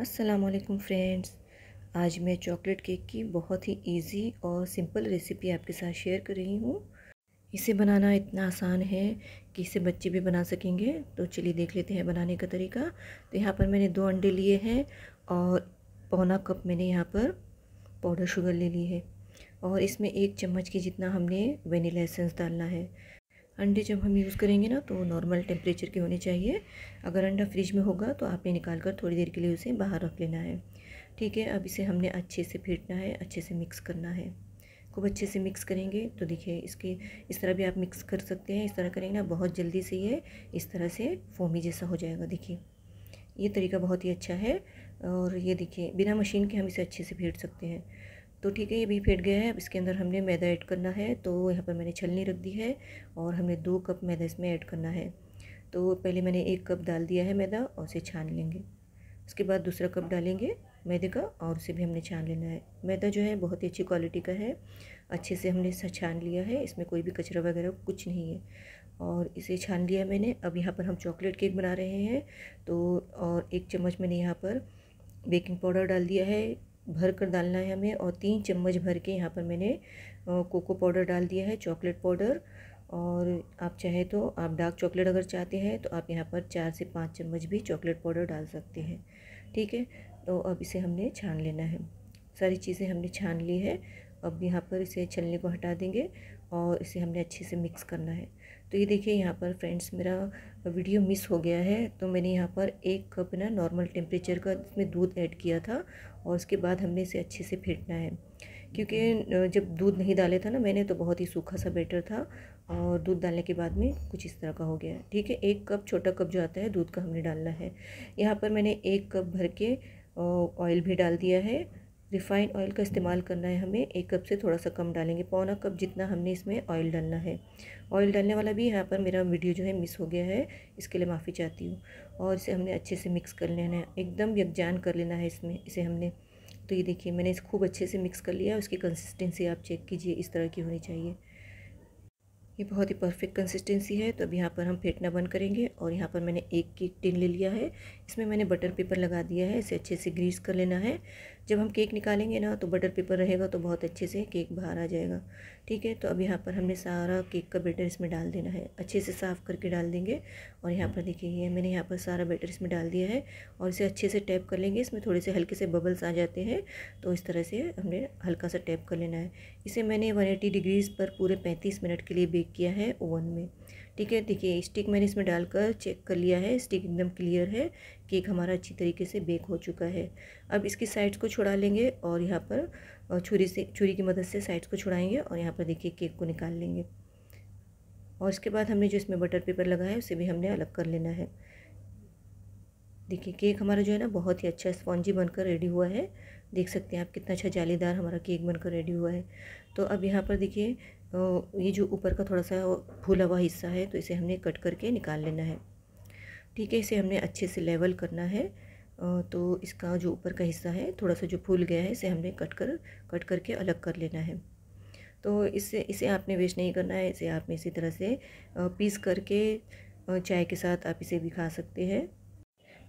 Aslam friends आज मैं chocolate cake की बहुत ही इजी और सिंपल रेसिपी आपके साथ शेयर कर रही हूँ इसे बनाना इतना आसान है कि इसे बच्चे भी बना सकेंगे तो चलिए देख लेते हैं बनाने का तरीका तो यहाँ पर मैंने दो अंडे लिए हैं और पौना कप मैंने यहाँ पर पाउडर शुगर ले ली है और इसमें एक चम्मच के जितना हमने वेनिला एसेंस डालना है अंडे जब हम यूज़ करेंगे ना तो नॉर्मल टेम्परेचर के होने चाहिए अगर अंडा फ्रिज में होगा तो आपने निकाल कर थोड़ी देर के लिए उसे बाहर रख लेना है ठीक है अब इसे हमने अच्छे से फेंटना है अच्छे से मिक्स करना है खूब अच्छे से मिक्स करेंगे तो देखिए इसके इस तरह भी आप मिक्स कर सकते हैं इस तरह करेंगे ना बहुत जल्दी से ये इस तरह से फोमी जैसा हो जाएगा देखिए ये तरीका बहुत ही अच्छा है और ये देखिए बिना मशीन के हम इसे अच्छे से फेंट सकते हैं तो ठीक है ये भी फेंट गया है अब इसके अंदर हमने मैदा ऐड करना है तो यहाँ पर मैंने छलनी रख दी है और हमने दो कप मैदा इसमें ऐड करना है तो पहले मैंने एक कप डाल दिया है मैदा और उसे छान लेंगे उसके बाद दूसरा कप डालेंगे मैदे का और उसे भी हमने छान लेना है मैदा जो है बहुत ही अच्छी क्वालिटी का है अच्छे से हमने छान लिया है इसमें कोई भी कचरा वगैरह कुछ नहीं है और इसे छान लिया मैंने अब यहाँ पर हम चॉकलेट केक बना रहे हैं तो और एक चम्मच मैंने यहाँ पर बेकिंग पाउडर डाल दिया है भर कर डालना है हमें और तीन चम्मच भर के यहाँ पर मैंने कोको पाउडर डाल दिया है चॉकलेट पाउडर और आप चाहे तो आप डार्क चॉकलेट अगर चाहते हैं तो आप यहाँ पर चार से पाँच चम्मच भी चॉकलेट पाउडर डाल सकते हैं ठीक है तो अब इसे हमने छान लेना है सारी चीज़ें हमने छान ली है अब यहाँ पर इसे छलने को हटा देंगे और इसे हमने अच्छे से मिक्स करना है तो ये देखिए यहाँ पर फ्रेंड्स मेरा वीडियो मिस हो गया है तो मैंने यहाँ पर एक कप ना नॉर्मल टेम्परेचर का इसमें दूध ऐड किया था और उसके बाद हमने इसे अच्छे से फेंटना है क्योंकि जब दूध नहीं डाले था ना मैंने तो बहुत ही सूखा सा बैटर था और दूध डालने के बाद में कुछ इस तरह का हो गया ठीक है एक कप छोटा कप जो आता है दूध का हमने डालना है यहाँ पर मैंने एक कप भर के ऑयल भी डाल दिया है रिफ़ाइंड ऑयल का इस्तेमाल करना है हमें एक कप से थोड़ा सा कम डालेंगे पौना कप जितना हमने इसमें ऑयल डालना है ऑयल डालने वाला भी यहाँ पर मेरा वीडियो जो है मिस हो गया है इसके लिए माफ़ी चाहती हूँ और इसे हमने अच्छे से मिक्स कर लेना है एकदम यकजान कर लेना है इसमें इसे हमने तो ये देखिए मैंने इसे खूब अच्छे से मिक्स कर लिया उसकी कंसिस्टेंसी आप चेक कीजिए इस तरह की होनी चाहिए ये बहुत ही परफेक्ट कंसिस्टेंसी है तो अब यहाँ पर हम फेंटना बंद करेंगे और यहाँ पर मैंने एक केक टिन ले लिया है इसमें मैंने बटर पेपर लगा दिया है इसे अच्छे से ग्रीस कर लेना है जब हम केक निकालेंगे ना तो बटर पेपर रहेगा तो बहुत अच्छे से केक बाहर आ जाएगा ठीक है तो अब यहाँ पर हमने सारा केक का बैटर इसमें डाल देना है अच्छे से साफ़ करके डाल देंगे और यहाँ पर देखिए ये मैंने यहाँ पर सारा बैटर इसमें डाल दिया है और इसे अच्छे से टैप कर लेंगे इसमें थोड़े से हल्के से बबल्स आ जाते हैं तो इस तरह से हमने हल्का सा टैप कर लेना है इसे मैंने वन एटी डिग्रीज़ पर पूरे पैंतीस मिनट के लिए बेक बेक किया है ओवन में ठीक है देखिए स्टिक मैंने इसमें डालकर चेक कर लिया है स्टिक एकदम क्लियर है केक हमारा अच्छी तरीके से बेक हो चुका है अब इसकी साइड्स को छुड़ा लेंगे और यहाँ पर छुरी से छुरी की मदद से साइड्स को छुड़ाएंगे और यहाँ पर देखिए केक को निकाल लेंगे और उसके बाद हमने जो इसमें बटर पेपर लगाया है उसे भी हमने अलग कर लेना है देखिए केक हमारा जो है ना बहुत ही अच्छा स्पॉन्जी बनकर रेडी हुआ है देख सकते हैं आप कितना अच्छा जालीदार हमारा केक बनकर रेडी हुआ है तो अब यहाँ पर देखिए ये जो ऊपर का थोड़ा सा फूला हुआ हिस्सा है तो इसे हमने कट करके निकाल लेना है ठीक है इसे हमने अच्छे से लेवल करना है तो इसका जो ऊपर का हिस्सा है थोड़ा सा जो फूल गया है इसे हमने कट कर कट करके अलग कर लेना है तो इससे इसे आपने वेस्ट नहीं करना है इसे आपने इसी तरह से पीस करके चाय के साथ आप इसे भी खा सकते हैं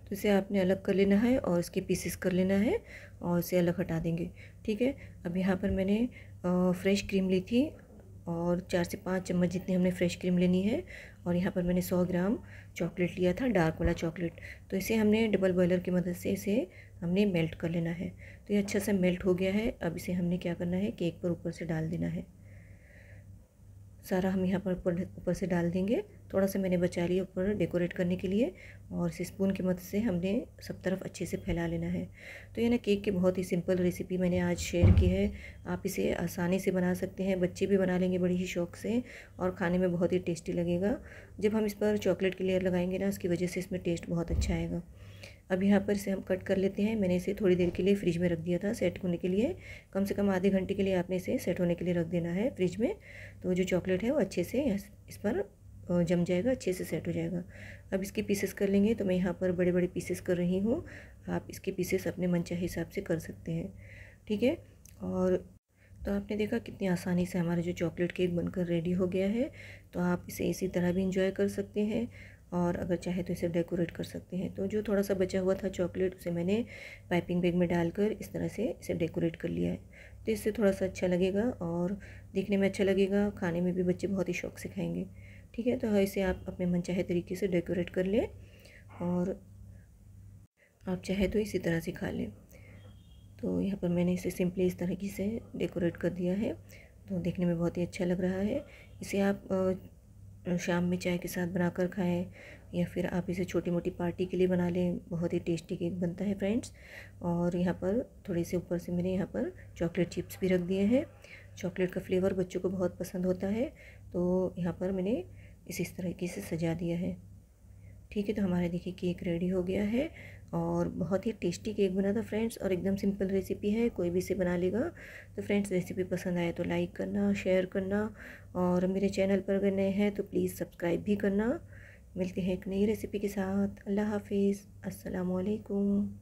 तो इसे आपने अलग कर लेना है और इसके पीसेस कर लेना है और इसे अलग हटा देंगे ठीक है अब यहाँ पर मैंने फ्रेश क्रीम ली थी और चार से पाँच चम्मच जितनी हमने फ्रेश क्रीम लेनी है और यहाँ पर मैंने सौ ग्राम चॉकलेट लिया था डार्क वाला चॉकलेट तो इसे हमने डबल बॉयलर की मदद से इसे हमने मेल्ट कर लेना है तो ये अच्छा सा मेल्ट हो गया है अब इसे हमने क्या करना है केक पर ऊपर से डाल देना है सारा हम यहाँ पर ऊपर से डाल देंगे थोड़ा सा मैंने बचा लिया ऊपर डेकोरेट करने के लिए और इसी स्पून की मदद से हमने सब तरफ अच्छे से फैला लेना है तो यह ना केक की बहुत ही सिंपल रेसिपी मैंने आज शेयर की है आप इसे आसानी से बना सकते हैं बच्चे भी बना लेंगे बड़े ही शौक से और खाने में बहुत ही टेस्टी लगेगा जब हम इस पर चॉकलेट की लेयर लगाएंगे ना उसकी वजह से इसमें टेस्ट बहुत अच्छा आएगा अब यहाँ पर इसे हम कट कर लेते हैं मैंने इसे थोड़ी देर के लिए फ्रिज में रख दिया था सेट होने के लिए कम से कम आधे घंटे के लिए आपने इसे सेट होने के लिए रख देना है फ्रिज में तो जो चॉकलेट है वो अच्छे से इस पर जम जाएगा अच्छे से सेट हो जाएगा अब इसके पीसेस कर लेंगे तो मैं यहाँ पर बड़े बड़े पीसेस कर रही हूँ आप इसके पीसेस अपने मनचाहे हिसाब से कर सकते हैं ठीक है और तो आपने देखा कितनी आसानी से हमारा जो चॉकलेट केक बनकर रेडी हो गया है तो आप इसे इसी तरह भी इंजॉय कर सकते हैं और अगर चाहे तो इसे डेकोरेट कर सकते हैं तो जो थोड़ा सा बचा हुआ था चॉकलेट उसे मैंने पाइपिंग बैग में डालकर इस तरह से इसे डेकोरेट कर लिया है तो इससे थोड़ा सा अच्छा लगेगा और देखने में अच्छा लगेगा खाने में भी बच्चे बहुत ही शौक से खाएँगे ठीक है तो हाँ, इसे आप अपने मन चाहे तरीके से डेकोरेट कर लें और आप चाहे तो इसी तरह से खा लें तो यहाँ पर मैंने इसे सिंपली इस तरीके से डेकोरेट कर दिया है तो देखने में बहुत ही अच्छा लग रहा है इसे आप शाम में चाय के साथ बनाकर खाएं या फिर आप इसे छोटी मोटी पार्टी के लिए बना लें बहुत ही टेस्टी केक बनता है फ्रेंड्स और यहाँ पर थोड़े से ऊपर से मैंने यहाँ पर चॉकलेट चिप्स भी रख दिए हैं चॉकलेट का फ्लेवर बच्चों को बहुत पसंद होता है तो यहाँ पर मैंने इस इस तरीके से सजा दिया है ठीक है तो हमारा देखिए केक रेडी हो गया है और बहुत ही टेस्टी केक बना था फ्रेंड्स और एकदम सिंपल रेसिपी है कोई भी इसे बना लेगा तो फ्रेंड्स रेसिपी पसंद आए तो लाइक करना शेयर करना और मेरे चैनल पर अगर नए हैं तो प्लीज़ सब्सक्राइब भी करना मिलते हैं एक नई रेसिपी के साथ अल्लाह हाफिज़ असलकुम